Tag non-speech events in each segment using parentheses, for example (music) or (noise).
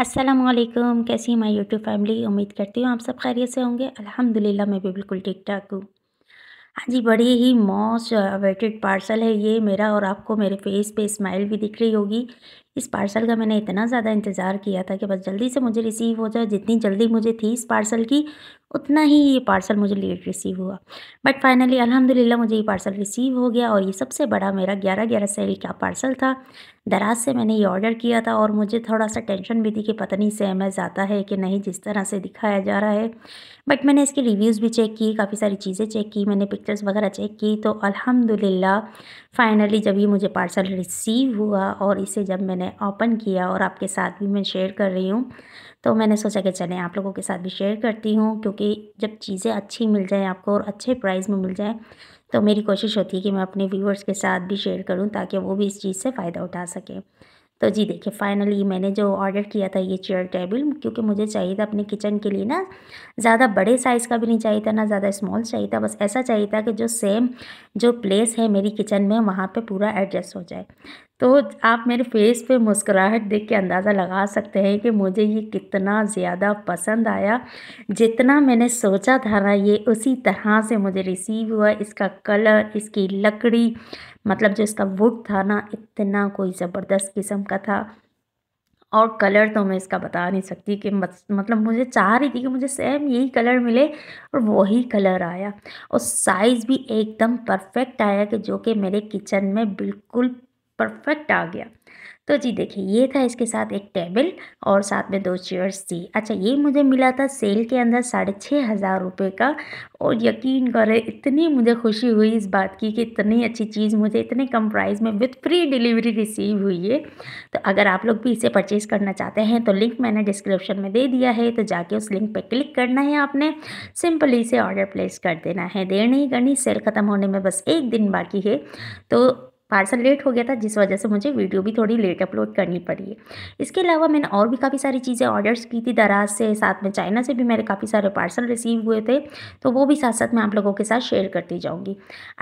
असलम कैसी my YouTube family उम्मीद करती हूँ आप सब खैरियत से होंगे अल्हम्दुलिल्लाह मैं भी बिल्कुल ठीक ठाक हूँ हाँ जी बड़ी ही मोस्ट अवेटेड पार्सल है ये मेरा और आपको मेरे फेस पे स्माइल भी दिख रही होगी इस पार्सल का मैंने इतना ज़्यादा इंतज़ार किया था कि बस जल्दी से मुझे रिसीव हो जाए जितनी जल्दी मुझे थी इस पार्सल की उतना ही ये पार्सल मुझे लेट रिसीव हुआ बट फाइनली अल्हम्दुलिल्लाह मुझे ये पार्सल रिसीव हो गया और ये सबसे बड़ा मेरा ग्यारह ग्यारह सेल का पार्सल था दराज से मैंने ये ऑर्डर किया था और मुझे थोड़ा सा टेंशन भी थी कि पता नहीं सेम एज आता है कि नहीं जिस तरह से दिखाया जा रहा है बट मैंने इसके रिव्यूज़ भी चेक किए काफ़ी सारी चीज़ें चेक की मैंने पिक्चर्स वगैरह चेक की तो अलहमदिल्ला फ़ाइनली जब ये मुझे पार्सल रिसीव हुआ और इसे जब मैंने मैंने ओपन किया और आपके साथ भी मैं शेयर कर रही हूँ तो मैंने सोचा कि चलें आप लोगों के साथ भी शेयर करती हूँ क्योंकि जब चीज़ें अच्छी मिल जाएँ आपको और अच्छे प्राइस में मिल जाए तो मेरी कोशिश होती है कि मैं अपने व्यूअर्स के साथ भी शेयर करूँ ताकि वो भी इस चीज़ से फ़ायदा उठा सकें तो जी देखिए फाइनली मैंने जो ऑर्डर किया था ये चेयर टेबल क्योंकि मुझे चाहिए था अपने किचन के लिए ना ज़्यादा बड़े साइज़ का भी नहीं चाहिए था ना ज़्यादा स्मॉल चाहिए था बस ऐसा चाहिए था कि जो सेम जो प्लेस है मेरी किचन में वहाँ पर पूरा एडजस्ट हो जाए तो आप मेरे फेस पे मुस्कुराहट देख के अंदाज़ा लगा सकते हैं कि मुझे ये कितना ज़्यादा पसंद आया जितना मैंने सोचा था ना ये उसी तरह से मुझे रिसीव हुआ इसका कलर इसकी लकड़ी मतलब जो इसका वुड था ना इतना कोई ज़बरदस्त किस्म का था और कलर तो मैं इसका बता नहीं सकती कि मतलब मुझे चाह रही थी कि मुझे सेम यही कलर मिले और वही कलर आया और साइज़ भी एकदम परफेक्ट आया कि जो कि मेरे किचन में बिल्कुल परफेक्ट आ गया तो जी देखिए ये था इसके साथ एक टेबल और साथ में दो चेयर्स थी अच्छा ये मुझे मिला था सेल के अंदर साढ़े छः हज़ार रुपये का और यकीन करें इतनी मुझे खुशी हुई इस बात की कि इतनी अच्छी चीज़ मुझे इतने कम प्राइस में विथ फ्री डिलीवरी रिसीव हुई है तो अगर आप लोग भी इसे परचेज़ करना चाहते हैं तो लिंक मैंने डिस्क्रिप्शन में दे दिया है तो जाके उस लिंक पर क्लिक करना है आपने सिंपली इसे ऑर्डर प्लेस कर देना है देर नहीं करनी सेल ख़त्म होने में बस एक दिन बाकी है तो पार्सल लेट हो गया था जिस वजह से मुझे वीडियो भी थोड़ी लेट अपलोड करनी पड़ी है इसके अलावा मैंने और भी काफ़ी सारी चीज़ें ऑर्डर्स की थी दराज से साथ में चाइना से भी मेरे काफ़ी सारे पार्सल रिसीव हुए थे तो वो भी साथ साथ मैं आप लोगों के साथ शेयर करती जाऊँगी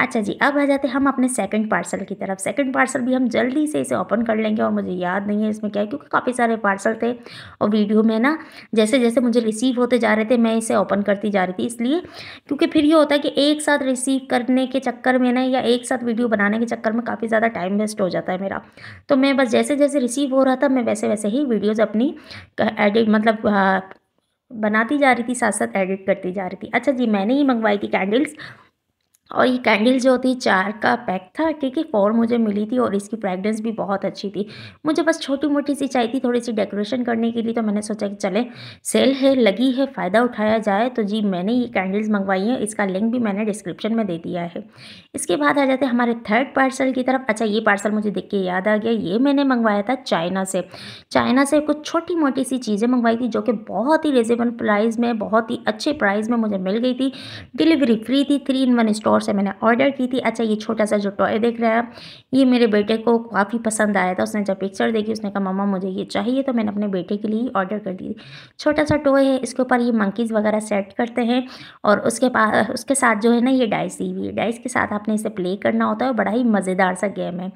अच्छा जी अब आ जाते हम अपने सेकेंड पार्सल की तरफ सेकेंड पार्सल भी हम जल्दी से इसे ओपन कर लेंगे और मुझे याद नहीं है इसमें क्या है क्योंकि काफ़ी सारे पार्सल थे और वीडियो में ना जैसे जैसे मुझे रिसीव होते जा रहे थे मैं इसे ओपन करती जा रही थी इसलिए क्योंकि फिर ये होता है कि एक साथ रिसीव करने के चक्कर में ना या एक साथ वीडियो बनाने के चक्कर में काफ़ी काफ़ी ज़्यादा टाइम वेस्ट हो जाता है मेरा तो मैं बस जैसे जैसे रिसीव हो रहा था मैं वैसे वैसे ही वीडियोज़ अपनी एडिट मतलब बनाती जा रही थी साथ साथ एडिट करती जा रही थी अच्छा जी मैंने ही मंगवाई थी कैंडल्स और ये कैंडल जो होती चार का पैक था ठीक है फोर मुझे मिली थी और इसकी फ्रेगरेंस भी बहुत अच्छी थी मुझे बस छोटी मोटी सी चाहिए थी थोड़ी सी डेकोरेशन करने के लिए तो मैंने सोचा कि चले सेल है लगी है फ़ायदा उठाया जाए तो जी मैंने ये कैंडल्स मंगवाई हैं इसका लिंक भी मैंने डिस्क्रिप्शन में दे दिया है इसके बाद आ जाते हमारे थर्ड पार्सल की तरफ अच्छा ये पार्सल मुझे देख के याद आ गया ये मैंने मंगवाया था चाइना से चाइना से कुछ छोटी मोटी सी चीज़ें मंगवाई थी जो कि बहुत ही रिजनेबल प्राइस में बहुत ही अच्छे प्राइस में मुझे मिल गई थी डिलीवरी फ्री थी three in one store store से मैंने ऑर्डर की थी अच्छा ये छोटा सा जो टॉय देख रहा है ये मेरे बेटे को काफ़ी पसंद आया था उसने जब पिक्चर देखी उसने कहा मम्मा मुझे ये चाहिए तो मैंने अपने बेटे के लिए ऑर्डर कर दी थी छोटा सा टॉय है इसके ऊपर ये मंकीज़ वगैरह सेट करते हैं और उसके पास उसके साथ जो है ना ये डाइस दी हुई है डाइस के साथ आपने इसे प्ले करना होता है बड़ा ही मज़ेदार सा गेम है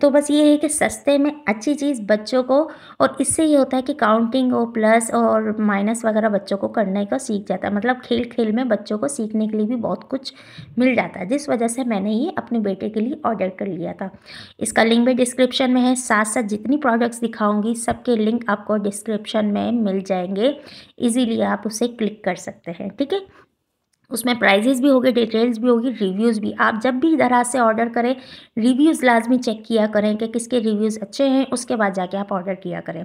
तो बस ये है कि सस्ते में अच्छी चीज़ बच्चों को और इससे ये होता है कि काउंटिंग और प्लस और माइनस वगैरह बच्चों को करने का सीख जाता है मतलब खेल खेल में बच्चों को सीखने के लिए भी बहुत कुछ मिल जाता है जिस वजह से मैंने ये अपने बेटे के लिए ऑर्डर कर लिया था इसका लिंक भी डिस्क्रिप्शन में है साथ साथ जितनी प्रोडक्ट्स दिखाऊँगी सबके लिंक आपको डिस्क्रिप्शन में मिल जाएंगे ईजीली आप उसे क्लिक कर सकते हैं ठीक है उसमें प्राइजेज़ भी होगी डिटेल्स भी होगी रिव्यूज़ भी आप जब भी दराज से ऑर्डर करें रिव्यूज़ लाजमी चेक किया करें कि किसके रिव्यूज़ अच्छे हैं उसके बाद जाके आप ऑर्डर किया करें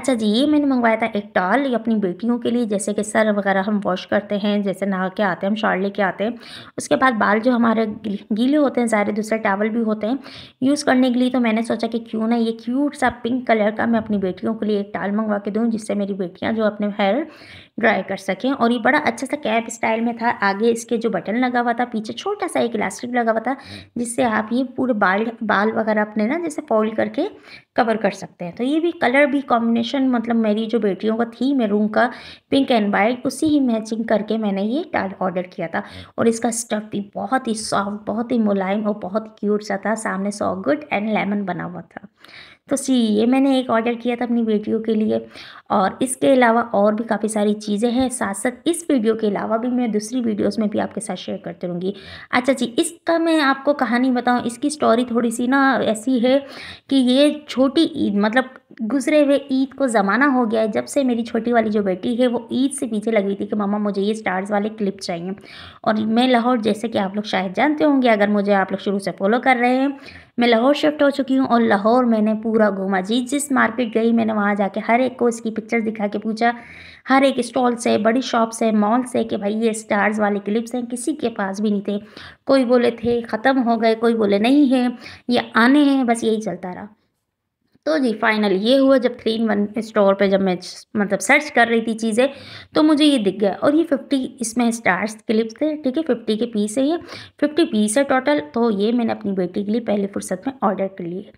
अच्छा जी ये मैंने मंगवाया था एक टॉल ये अपनी बेटियों के लिए जैसे कि सर वगैरह हम वॉश करते हैं जैसे नहा के आते हैं हम शॉल लेके आते हैं उसके बाद बाल जो हमारे गीले होते हैं सारे दूसरे टावल भी होते हैं यूज़ करने के लिए तो मैंने सोचा कि क्यों ना ये क्यूट सा पिंक कलर का मैं अपनी बेटियों के लिए एक टाल मंगवा के दूँ जिससे मेरी बेटियाँ जो अपने हेयर ड्राई कर सकें और ये बड़ा अच्छा सा कैप स्टाइल में था आगे इसके जो बटन लगा हुआ था पीछे छोटा सा एक इलास्टिक लगा हुआ था जिससे आप ये पूरे बाल बाल वगैरह अपने ना जैसे फोल्ड करके कवर कर सकते हैं तो ये भी कलर भी कॉम्बिनेशन मतलब मेरी जो बेटियों का थी रूम का पिंक एंड वाइट उसी ही मैचिंग करके मैंने ये टाल ऑर्डर किया था और इसका स्टफ भी बहुत ही सॉफ्ट बहुत ही मुलायम और बहुत क्यूट सा था सामने सॉ गुड एंड लेमन बना हुआ था तो सी ये मैंने एक ऑर्डर किया था अपनी बेटियों के लिए और इसके अलावा और भी काफ़ी सारी चीज़ें हैं साथ साथ इस वीडियो के अलावा भी मैं दूसरी वीडियोस में भी आपके साथ शेयर करती रहूँगी अच्छा जी इसका मैं आपको कहानी बताऊँ इसकी स्टोरी थोड़ी सी ना ऐसी है कि ये छोटी ईद मतलब गुजरे हुए ईद को ज़माना हो गया है जब से मेरी छोटी वाली जो बेटी है वो ईद से पीछे लगी थी कि मामा मुझे ये स्टार्स वाले क्लिप चाहिए और मैं लाहौर जैसे कि आप लोग शायद जानते होंगे अगर मुझे आप लोग शुरू से फॉलो कर रहे हैं मैं लाहौर शिफ्ट हो चुकी हूँ और लाहौर मैंने पूरा घूमा जी जिस मार्केट गई मैंने वहाँ जाके हर एक को इसकी पिक्चर दिखा के पूछा हर एक स्टॉल से बड़ी शॉप से मॉल से कि भाई ये स्टार्स वाले क्लिप्स हैं किसी के पास भी नहीं थे कोई बोले थे ख़त्म हो गए कोई बोले नहीं है ये आने हैं बस यही चलता रहा तो जी फाइनल ये हुआ जब थ्री इन वन स्टोर पे जब मैं मतलब सर्च कर रही थी चीज़ें तो मुझे ये दिख गया और ये फिफ्टी इसमें स्टार्स क्लिप्स थे ठीक है फिफ्टी के पीस है ये फिफ्टी पीस है टोटल तो ये मैंने अपनी बेटी के लिए पहले फुर्सत में ऑर्डर कर लिए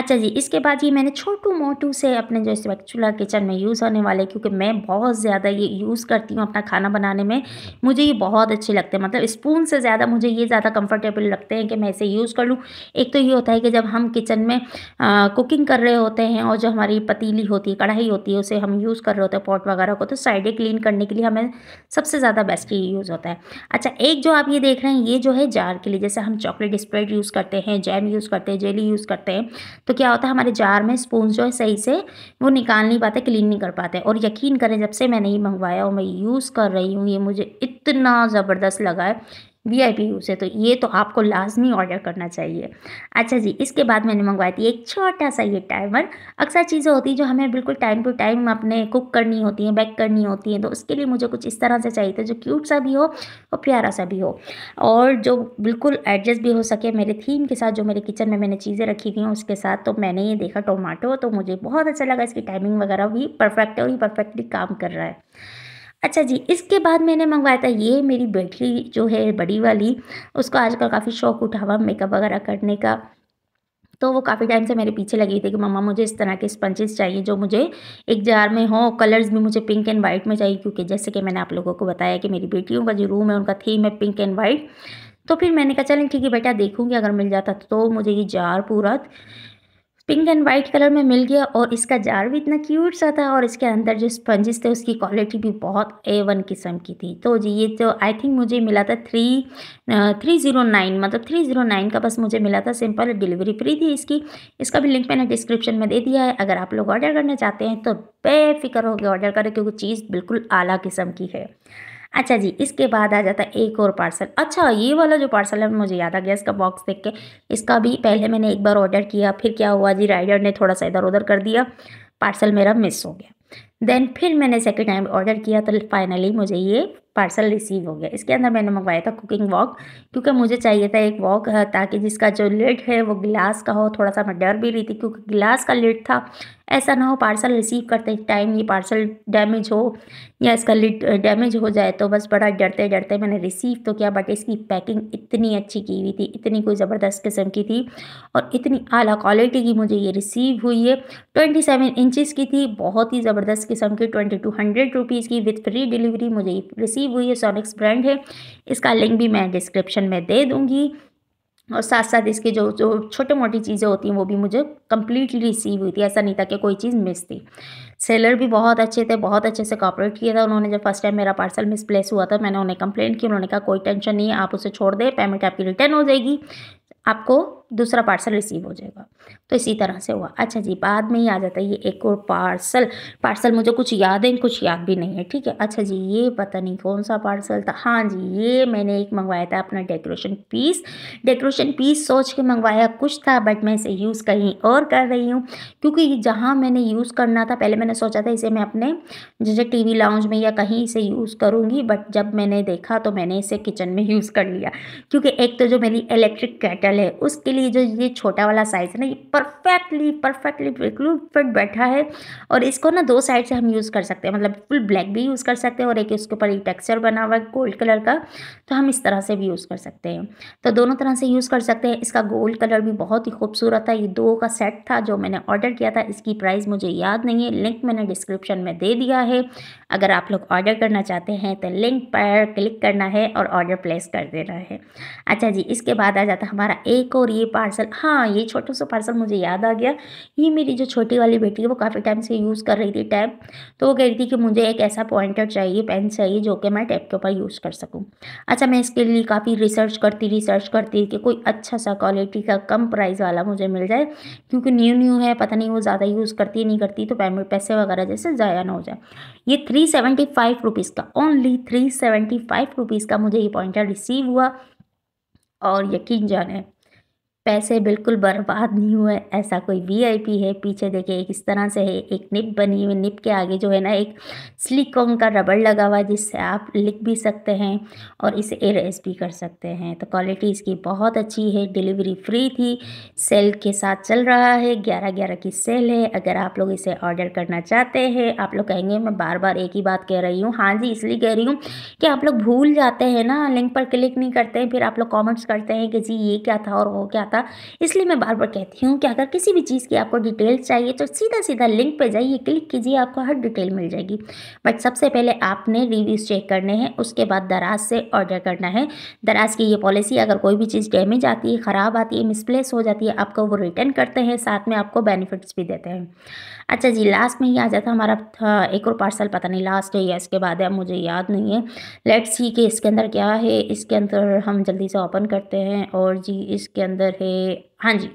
अच्छा जी इसके बाद ये मैंने छोटू मोटू से अपने जो इस वक्त चूल्हा किचन में यूज़ होने वाले क्योंकि मैं बहुत ज़्यादा ये यूज़ करती हूँ अपना खाना बनाने में मुझे ये बहुत अच्छे लगते हैं मतलब स्पून से ज़्यादा मुझे ये ज़्यादा कंफर्टेबल लगते हैं कि मैं इसे यूज़ कर लूँ एक तो ये होता है कि जब हम किचन में कुकिंग कर रहे कपड़े होते हैं और जो हमारी पतीली होती है कढ़ाई होती है उसे हम यूज़ कर रहे होते हैं पॉट वगैरह को तो साइडें क्लीन करने के लिए हमें सबसे ज़्यादा बेस्ट ये यूज़ होता है अच्छा एक जो आप ये देख रहे हैं ये जो है जार के लिए जैसे हम चॉकलेट स्प्रेड यूज़ करते हैं जैम यूज़ करते हैं जेली यूज़ करते हैं तो क्या होता है हमारे जार में स्पून जो है सही से वो निकाल नहीं पाते क्लीन नहीं कर पाते और यकीन करें जब से मैंने ये मंगवाया और मैं यूज़ कर रही हूँ ये मुझे इतना ज़बरदस्त लगा है वीआईपी आई है तो ये तो आपको लाजमी ऑर्डर करना चाहिए अच्छा जी इसके बाद मैंने मंगवाई थी एक छोटा सा ये टाइमर अक्सर चीज़ें होती हैं जो हमें बिल्कुल टाइम टू टाइम अपने कुक करनी होती हैं बैक करनी होती हैं तो उसके लिए मुझे कुछ इस तरह से चाहिए था जो क्यूट सा भी हो और प्यारा सा भी हो और जो बिल्कुल एडजस्ट भी हो सके मेरे थीम के साथ जो मेरे किचन में मैंने चीज़ें रखी हुई हैं उसके साथ तो मैंने ये देखा टोमाटो तो मुझे बहुत अच्छा लगा इसकी टाइमिंग वगैरह भी परफेक्ट है और ये परफेक्टली काम कर रहा है अच्छा जी इसके बाद मैंने मंगवाया था ये मेरी बेटी जो है बड़ी वाली उसको आजकल काफ़ी शौक उठा हुआ मेकअप वगैरह करने का तो वो काफ़ी टाइम से मेरे पीछे लगी थी कि मम्मा मुझे इस तरह के स्पंजेस चाहिए जो मुझे एक जार में हो कलर्स भी मुझे पिंक एंड वाइट में चाहिए क्योंकि जैसे कि मैंने आप लोगों को बताया कि मेरी बेटियों का जो रूम है उनका थीम है पिंक एंड वाइट तो फिर मैंने कहा चलें ठीक है बेटा देखूंगी अगर मिल जाता तो, तो मुझे ये जार पूरा पिंक एंड वाइट कलर में मिल गया और इसका जार भी इतना क्यूट सा था और इसके अंदर जो स्पंजेस थे उसकी क्वालिटी भी बहुत ए वन किस्म की थी तो जी ये तो आई थिंक मुझे मिला था थ्री थ्री ज़ीरो नाइन मतलब थ्री ज़ीरो नाइन का बस मुझे मिला था सिंपल डिलीवरी फ्री थी इसकी इसका भी लिंक मैंने डिस्क्रिप्शन में दे दिया है अगर आप लोग ऑर्डर करना चाहते हैं तो बेफिक्र होकर ऑर्डर करें क्योंकि चीज़ बिल्कुल आला किस्म की है अच्छा जी इसके बाद आ जाता है एक और पार्सल अच्छा ये वाला जो पार्सल है मुझे याद आ गया इसका बॉक्स देख के इसका भी पहले मैंने एक बार ऑर्डर किया फिर क्या हुआ जी राइडर ने थोड़ा सा इधर उधर कर दिया पार्सल मेरा मिस हो गया देन फिर मैंने सेकेंड टाइम ऑर्डर किया तो फाइनली मुझे ये पार्सल रिसीव हो गया इसके अंदर मैंने मंगवाया था कुकिंग वॉक क्योंकि मुझे चाहिए था एक वॉक ताकि जिसका जो लिड है वो गिलास का हो थोड़ा सा मैं डर भी रही थी क्योंकि गिलास का लिड था ऐसा ना हो पार्सल रिसीव करते टाइम ये पार्सल डैमेज हो या इसका लिड डैमेज हो जाए तो बस बड़ा डरते डरते मैंने रिसीव तो किया बट इसकी पैकिंग इतनी अच्छी की हुई थी इतनी कोई ज़बरदस्त किस्म की थी और इतनी आला क्वालिटी की मुझे ये रिसीव हुई है ट्वेंटी सेवन इंचज़ की थी बहुत ही ज़बरदस्त किस्म की ट्वेंटी टू हंड्रेड रुपीज़ की विथ फ्री डिलीवरी मुझे रिसीव रिसीव हुई है सोनिक्स ब्रांड है इसका लिंक भी मैं डिस्क्रिप्शन में दे दूँगी और साथ साथ इसके जो जो छोटे मोटी चीज़ें होती हैं वो भी मुझे कम्प्लीटली रिसीव हुई थी ऐसा नहीं था कि कोई चीज़ मिस थी सेलर भी बहुत अच्छे थे बहुत अच्छे से कॉपरेट किया था उन्होंने जब फर्स्ट टाइम मेरा पार्सल मिसप्लेस हुआ था मैंने उन्हें कंप्लेंट की उन्होंने कहा कोई टेंशन नहीं है आप उसे छोड़ दें पेमेंट आपकी रिटर्न हो जाएगी आपको दूसरा पार्सल रिसीव हो जाएगा तो इसी तरह से हुआ अच्छा जी बाद में ही आ जाता है ये एक और पार्सल पार्सल मुझे कुछ याद है कुछ याद भी नहीं है ठीक है अच्छा जी ये पता नहीं कौन सा पार्सल था हाँ जी ये मैंने एक मंगवाया था अपना डेकोरेशन पीस डेकोरेशन पीस सोच के मंगवाया कुछ था बट मैं इसे यूज़ कहीं और कर रही हूँ क्योंकि जहाँ मैंने यूज़ करना था पहले मैंने सोचा था इसे मैं अपने जैसे टी वी में या कहीं इसे यूज़ करूँगी बट जब मैंने देखा तो मैंने इसे किचन में यूज़ कर लिया क्योंकि एक तो जो मेरी इलेक्ट्रिक कैटल है उसके लिए लिए जो ये छोटा वाला साइज़ है ना ये परफेक्टली परफेक्टली बिल्कुल फिट बैठा है और इसको ना दो साइड से हम यूज़ कर सकते हैं मतलब फुल ब्लैक भी यूज़ कर सकते हैं और एक उसके ऊपर एक टेक्सचर बना हुआ है गोल्ड कलर का तो हम इस तरह से भी यूज़ कर सकते हैं तो दोनों तरह से यूज़ कर सकते हैं इसका गोल्ड कलर भी बहुत ही खूबसूरत था ये दो का सेट था जो मैंने ऑर्डर किया था इसकी प्राइस मुझे याद नहीं है लिंक मैंने डिस्क्रिप्शन में दे दिया है अगर आप लोग ऑर्डर करना चाहते हैं तो लिंक पर क्लिक करना है और ऑर्डर प्लेस कर देना है अच्छा जी इसके बाद आ जाता हमारा एक और ये पार्सल हाँ ये छोटा सा पार्सल मुझे याद आ गया ये मेरी जो छोटी वाली बेटी है वो काफ़ी टाइम से यूज़ कर रही थी टैब तो वो कह रही थी कि मुझे एक ऐसा पॉइंटर चाहिए पेन चाहिए जो कि मैं टैब के ऊपर यूज़ कर सकूँ अच्छा मैं इसके लिए काफ़ी रिसर्च करती रिसर्च करती कि कोई अच्छा सा क्वालिटी का कम प्राइस वाला मुझे मिल जाए क्योंकि न्यू न्यू है पता नहीं वो ज़्यादा यूज़ करती नहीं करती तो पैसे वगैरह जैसे ज़ाया ना हो जाए ये थ्री सेवेंटी फाइव रुपीज़ का only three seventy five rupees का मुझे ये पॉइंटर रिसीव हुआ और यकीन जाने पैसे बिल्कुल बर्बाद नहीं हुए ऐसा कोई वीआईपी है पीछे देखिए एक इस तरह से है एक निप बनी हुई निप के आगे जो है ना एक सिलिकॉन का रबड़ लगा हुआ है जिससे आप लिख भी सकते हैं और इसे एरेस भी कर सकते हैं तो क्वालिटी इसकी बहुत अच्छी है डिलीवरी फ्री थी सेल के साथ चल रहा है ग्यारह ग्यारह की सेल है अगर आप लोग इसे ऑर्डर करना चाहते हैं आप लोग कहेंगे मैं बार बार एक ही बात कह रही हूँ हाँ जी इसलिए कह रही हूँ कि आप लोग भूल जाते हैं ना लिंक पर क्लिक नहीं करते हैं फिर आप लोग कॉमेंट्स करते हैं कि जी ये क्या था और वो क्या आता इसलिए मैं बार बार कहती हूँ कि अगर किसी भी चीज़ की आपको डिटेल्स चाहिए तो सीधा सीधा लिंक पर जाइए क्लिक कीजिए आपको हर डिटेल मिल जाएगी बट सबसे पहले आपने रिव्यूज़ चेक करने हैं उसके बाद दराज से ऑर्डर करना है दराज की ये पॉलिसी अगर कोई भी चीज़ डैमेज आती है ख़राब आती है मिसप्लेस हो जाती है आपको वो रिटर्न करते हैं साथ में आपको बेनिफिट्स भी देते हैं अच्छा जी लास्ट में ही आ जाता हमारा एक और पार्सल पता नहीं लास्ट है या इसके बाद है मुझे याद नहीं है लेट्स सी कि इसके अंदर क्या है इसके अंदर हम जल्दी से ओपन करते हैं और जी इसके अंदर थे हाँ जी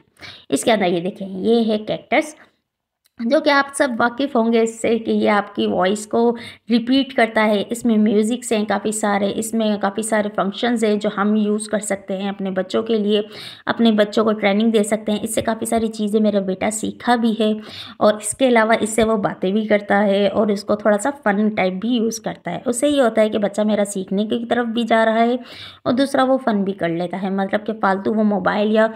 इसके अंदर ये देखें ये है कैक्टस जो कि आप सब वाकिफ़ होंगे इससे कि ये आपकी वॉइस को रिपीट करता है इसमें म्यूज़िक्स हैं काफ़ी सारे इसमें काफ़ी सारे फंक्शंस हैं जो हम यूज़ कर सकते हैं अपने बच्चों के लिए अपने बच्चों को ट्रेनिंग दे सकते हैं इससे काफ़ी सारी चीज़ें मेरा बेटा सीखा भी है और इसके अलावा इससे वो बातें भी करता है और इसको थोड़ा सा फ़न टाइप भी यूज़ करता है उससे ये होता है कि बच्चा मेरा सीखने की तरफ भी जा रहा है और दूसरा वो फ़न भी कर लेता है मतलब कि फ़ालतू वो मोबाइल या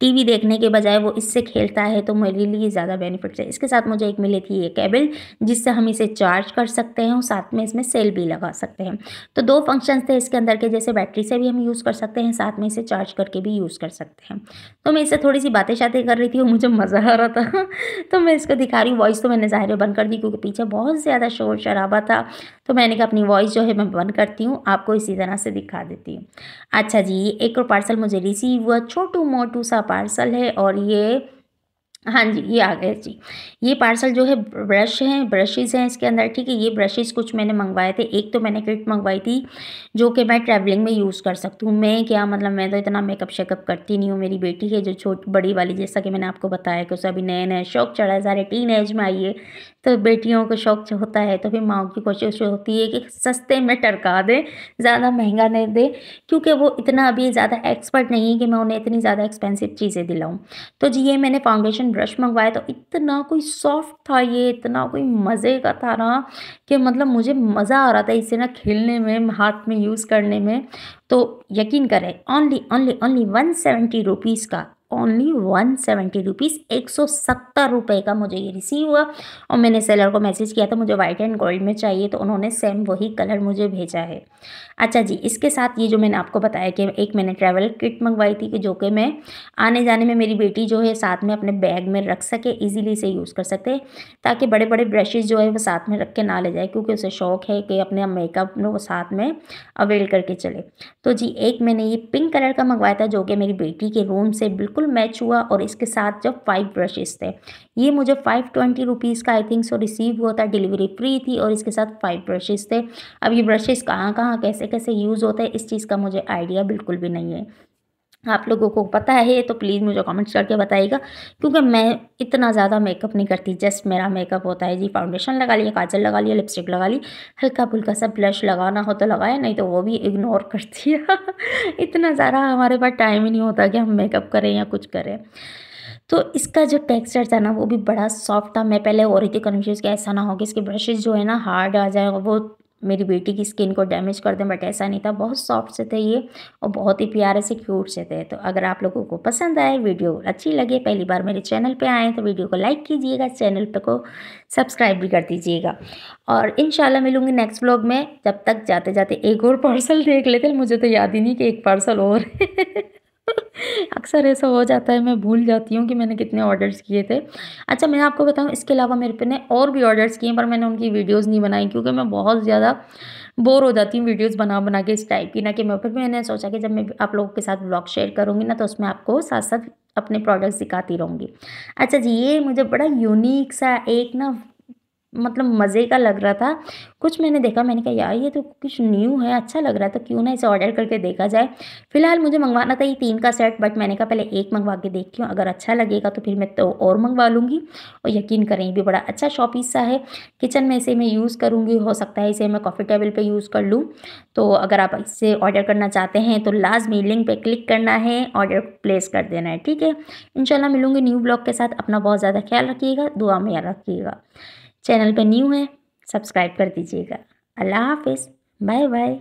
टी देखने के बजाय वो इससे खेलता है तो मेरे लिए ज़्यादा बेनिफिट्स है इसके साथ मुझे एक मिली थी ये केबल जिससे हम इसे चार्ज कर सकते हैं और साथ में इसमें सेल भी लगा सकते हैं तो दो फंक्शन थे इसके अंदर के जैसे बैटरी से भी हम यूज़ कर सकते हैं साथ में इसे चार्ज करके भी यूज़ कर सकते हैं तो मैं इससे थोड़ी सी बातें शातें कर रही थी और मुझे मज़ा आ रहा था (laughs) तो मैं इसको दिखा रही हूँ वॉइस तो मैंने ज़ाहिर बंद कर दी क्योंकि पीछे बहुत ज़्यादा शोर शराबा था तो मैंने कहा अपनी वॉइस जो है मैं बंद करती हूँ आपको इसी तरह से दिखा देती हूँ अच्छा जी ये एक और पार्सल मुझे रिसीव हुआ छोटू मोटू सा पार्सल है और ये हाँ जी ये आ गए जी ये पार्सल जो है ब्रश हैं ब्रशेज़ हैं इसके अंदर ठीक है ये ब्रशेज़ कुछ मैंने मंगवाए थे एक तो मैंने किट मंगवाई थी जो कि मैं ट्रैवलिंग में यूज़ कर सकती हूँ मैं क्या मतलब मैं तो इतना मेकअप शेकअप करती नहीं हूँ मेरी बेटी है जो छोट बड़ी वाली जैसा कि मैंने आपको बताया कि उसे अभी नए नए शौक चढ़ा है सारे टीन एज में आइए तो बेटियों को शौक होता है तो फिर माओ की कोशिश होती है कि सस्ते में टरका दें ज़्यादा महंगा नहीं दें क्योंकि वो इतना अभी ज़्यादा एक्सपर्ट नहीं है कि मैं उन्हें इतनी ज़्यादा एक्सपेंसिव चीज़ें दिलाऊँ तो जी ये मैंने फाउंडेशन ब्रश मंगवाया तो इतना कोई सॉफ्ट था ये इतना कोई मज़े का था ना कि मतलब मुझे मज़ा आ रहा था इसे ना खेलने में हाथ में यूज़ करने में तो यकीन करें only only only one seventy rupees का ओनली वन सेवेंटी रुपीज़ एक सौ सत्तर रुपये का मुझे ये रिसीव हुआ और मैंने सेलर को मैसेज किया था तो मुझे वाइट एंड गोल्ड में चाहिए तो उन्होंने सेम वही कलर मुझे भेजा है अच्छा जी इसके साथ ये जो मैंने आपको बताया कि एक मैंने ट्रैवल किट मंगवाई थी कि जो कि मैं आने जाने में मेरी बेटी जो है साथ में अपने बैग में रख सके ईजिली से यूज़ कर सकते ताकि बड़े बड़े ब्रशेज़ जो है वो साथ में रख के ना ले जाए क्योंकि उसे शौक है कि अपने मेकअप वो साथ में अवेल करके चले तो जी एक मैंने ये पिंक कलर का मंगवाया था जो कि मेरी बेटी के रूम से बिल्कुल बिल्कुल मैच हुआ और इसके साथ जब फाइव ब्रशेस थे ये मुझे फाइव ट्वेंटी रुपीज़ का आई थिंक सो रिसीव हुआ था डिलीवरी फ्री थी और इसके साथ फाइव ब्रशेज थे अब ये ब्रशेस कहाँ कहाँ कैसे कैसे यूज़ होते हैं इस चीज़ का मुझे आइडिया बिल्कुल भी नहीं है आप लोगों को पता है तो प्लीज़ मुझे कमेंट्स करके बताइएगा क्योंकि मैं इतना ज़्यादा मेकअप नहीं करती जस्ट मेरा मेकअप होता है जी फाउंडेशन लगा लिया काजल लगा लिया लिपस्टिक लगा ली हल्का फुल्का सा ब्लश लगाना हो तो लगाया नहीं तो वो भी इग्नोर करती है (laughs) इतना ज़्यादा हमारे पास टाइम ही नहीं होता कि हम मेकअप करें या कुछ करें तो इसका जो टेक्सचर था ना वो भी बड़ा सॉफ्ट था मैं पहले और ही थी कन्फ्यूज़ कि ऐसा ना हो कि इसके ब्रशेज़ जो है ना हार्ड आ जाए वो मेरी बेटी की स्किन को डैमेज कर दें बट ऐसा नहीं था बहुत सॉफ्ट से थे ये और बहुत ही प्यारे से क्यूट से थे तो अगर आप लोगों को पसंद आए वीडियो अच्छी लगे पहली बार मेरे चैनल पे आए तो वीडियो को लाइक कीजिएगा चैनल पे को सब्सक्राइब भी कर दीजिएगा और इन मिलूंगी नेक्स्ट ब्लॉग में जब तक जाते जाते एक और पार्सल देख लेते मुझे तो याद ही नहीं कि एक पार्सल और (laughs) अक्सर ऐसा हो जाता है मैं भूल जाती हूँ कि मैंने कितने ऑर्डर्स किए थे अच्छा मैं आपको बताऊँ इसके अलावा मेरे पे ने और भी ऑर्डर्स किए पर मैंने उनकी वीडियोज़ नहीं बनाई क्योंकि मैं बहुत ज़्यादा बोर हो जाती हूँ वीडियोज़ बना बना के इस टाइप की ना कि मैं फिर मैंने सोचा कि जब मैं आप लोगों के साथ ब्लॉग शेयर करूँगी ना तो उसमें आपको साथ साथ अपने प्रोडक्ट्स दिखाती रहूँगी अच्छा जी ये मुझे बड़ा यूनिक सा एक ना मतलब मज़े का लग रहा था कुछ मैंने देखा मैंने कहा यार ये तो कुछ न्यू है अच्छा लग रहा है तो क्यों ना इसे ऑर्डर करके देखा जाए फिलहाल मुझे मंगवाना था ये तीन का सेट बट मैंने कहा पहले एक मंगवा के देखती हूँ अगर अच्छा लगेगा तो फिर मैं तो और मंगवा लूँगी और यकीन करें ये भी बड़ा अच्छा शॉपिस सा है किचन में इसे मैं यूज़ करूँगी हो सकता है इसे मैं कॉफ़ी टेबल पर यूज़ कर लूँ तो अगर आप इसे ऑर्डर करना चाहते हैं तो लाजमी लिंक पर क्लिक करना है ऑर्डर प्लेस कर देना है ठीक है इन मिलूंगी न्यू ब्लॉग के साथ अपना बहुत ज़्यादा ख्याल रखिएगा दुआ में रखिएगा चैनल पे न्यू है सब्सक्राइब कर दीजिएगा अल्लाह हाफिज़ बाय बाय